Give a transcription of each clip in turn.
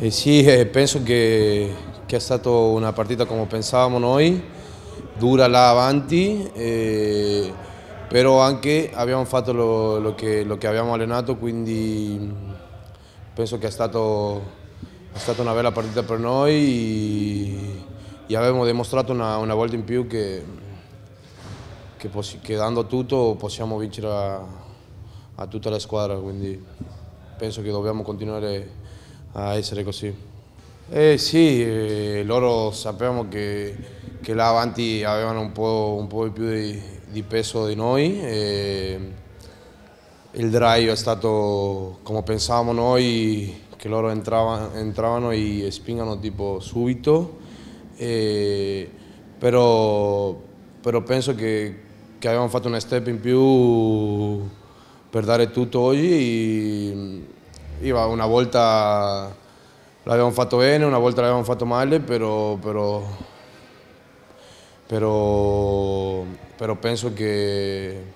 Eh sì, eh, penso che, che, è stata una partita come pensavamo noi, dura là avanti, eh, però anche abbiamo fatto lo, lo, che, lo, che, abbiamo allenato, quindi mm, penso che è, stato, è stata una bella partita per noi e, e abbiamo dimostrato una, una, volta in più che, che, che dando tutto possiamo vincere a, a tutta la squadra, quindi penso che dobbiamo continuare a essere così. Eh sì, eh, loro sapevamo che, che là avanti avevano un po', un po più di, di, peso di noi. Eh, il drive è stato come pensavamo noi, che loro entravano, entravano e spingano tipo subito. E, però, però, penso che, che avevamo fatto una step in più per dare tutto oggi. E, iba una volta habíamos fatto bien, una volta la fatto male, però, pero pero Pero penso que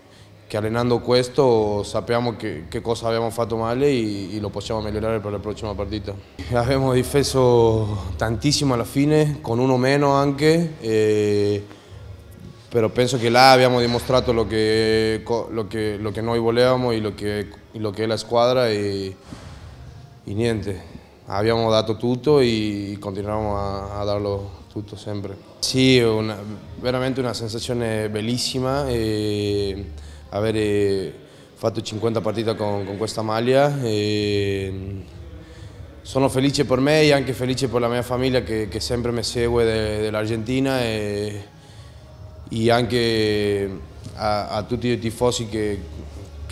che, allenando questo sappiamo che, cosa abbiamo fatto male y lo possiamo mejorar para la partida. partita. Abbiamo difeso a alla fine, con uno menos anche, eh, Pero però que che habíamos demostrado lo que lo que lo noi volevamo e lo que lo la escuadra e niente, abbiamo dato tutto e continuiamo a, a darlo tutto sempre. Sì, una, veramente una sensazione bellissima e avere fatto 50 partite con, con questa maglia. sono felice per me e anche felice per la mia famiglia che, che sempre mi segue de, dell'Argentina e, e, anche a, a tutti i tifosi che,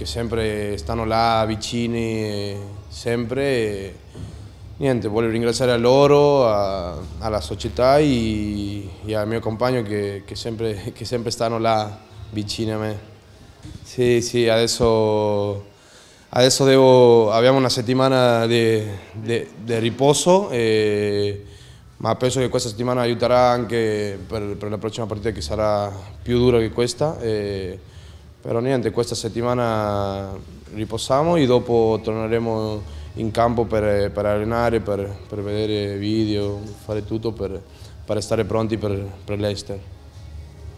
que siempre están là vicini, siempre. niente, voglio ringraziare a loro, a, la sociedad y a al mio que che, están sempre, stanno là vicini a mí, sí sí, adesso... Adesso abbiamo una settimana de reposo, di riposo, eh, ma penso che questa settimana aiuterà anche per, la próxima partita che sarà più dura que questa. Eh, Però niente, questa settimana riposiamo e dopo torneremo in campo per, per allenare, per, per, vedere video, fare tutto per, per stare pronti per, per l'Ester.